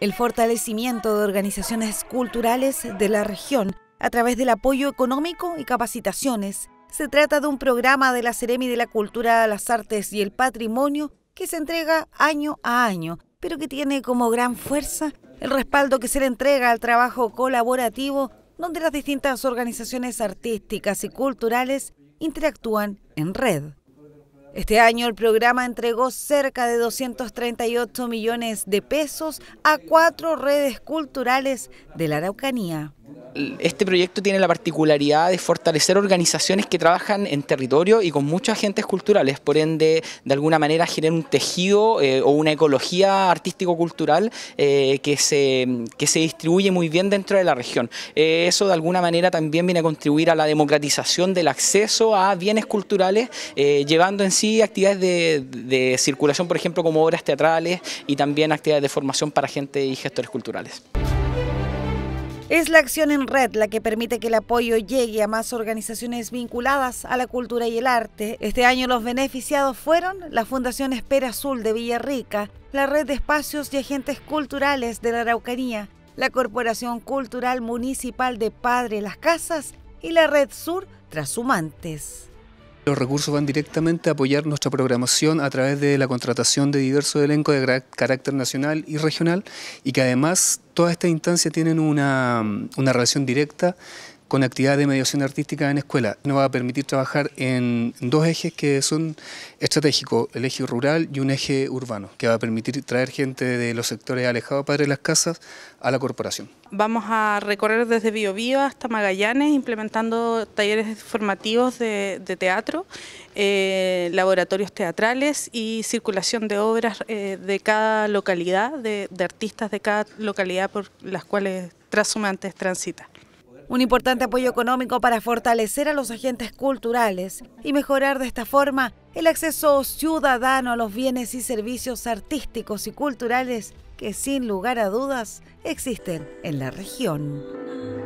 el fortalecimiento de organizaciones culturales de la región a través del apoyo económico y capacitaciones. Se trata de un programa de la Ceremi de la Cultura, las Artes y el Patrimonio que se entrega año a año, pero que tiene como gran fuerza el respaldo que se le entrega al trabajo colaborativo donde las distintas organizaciones artísticas y culturales interactúan en red. Este año el programa entregó cerca de 238 millones de pesos a cuatro redes culturales de la Araucanía este proyecto tiene la particularidad de fortalecer organizaciones que trabajan en territorio y con muchos agentes culturales, por ende, de alguna manera generan un tejido eh, o una ecología artístico-cultural eh, que, se, distribuye muy bien dentro de la región. Eh, eso de alguna manera también viene a contribuir a la democratización del acceso a bienes culturales, llevando en sí actividades de, de circulación, por ejemplo, como obras teatrales y también actividades de formación para gente y gestores culturales. Es la acción en red la que permite que el apoyo llegue a más organizaciones vinculadas a la cultura y el arte. Este año los beneficiados fueron la Fundación Espera Azul de Villarrica, la Red de Espacios y Agentes Culturales de la Araucanía, la Corporación Cultural Municipal de Padre Las Casas y la Red Sur Trasumantes. Los recursos van directamente a apoyar nuestra programación a través de la contratación de diversos elencos de carácter nacional y regional y que además todas estas instancias tienen una, una relación directa con actividades de mediación artística en escuela. Nos va a permitir trabajar en dos ejes que son estratégicos, el eje rural y un eje urbano, que va a permitir traer gente de los sectores alejados de las casas a la corporación. Vamos a recorrer desde Bio Bio hasta Magallanes, implementando talleres formativos de, teatro, eh, laboratorios teatrales y circulación de obras eh, de cada localidad, de, artistas de cada localidad por las cuales Trasumantes transita. Un importante apoyo económico para fortalecer a los agentes culturales y mejorar de esta forma el acceso ciudadano a los bienes y servicios artísticos y culturales que sin lugar a dudas existen en la región.